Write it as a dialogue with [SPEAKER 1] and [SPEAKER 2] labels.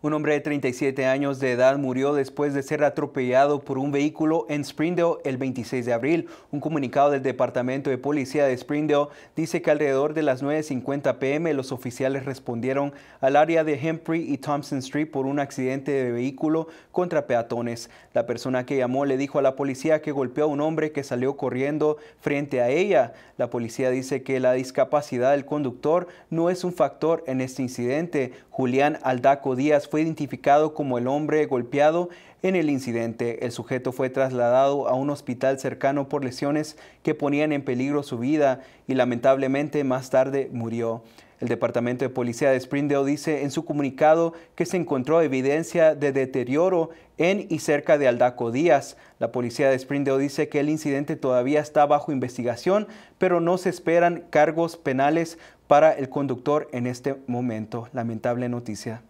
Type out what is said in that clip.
[SPEAKER 1] Un hombre de 37 años de edad murió después de ser atropellado por un vehículo en Springdale el 26 de abril. Un comunicado del Departamento de Policía de Springdale dice que alrededor de las 9.50 pm los oficiales respondieron al área de Henry y Thompson Street por un accidente de vehículo contra peatones. La persona que llamó le dijo a la policía que golpeó a un hombre que salió corriendo frente a ella. La policía dice que la discapacidad del conductor no es un factor en este incidente. Julián Aldaco Díaz fue identificado como el hombre golpeado en el incidente. El sujeto fue trasladado a un hospital cercano por lesiones que ponían en peligro su vida y lamentablemente más tarde murió. El Departamento de Policía de Springdale dice en su comunicado que se encontró evidencia de deterioro en y cerca de Aldaco Díaz. La policía de Springdale dice que el incidente todavía está bajo investigación, pero no se esperan cargos penales para el conductor en este momento. Lamentable noticia.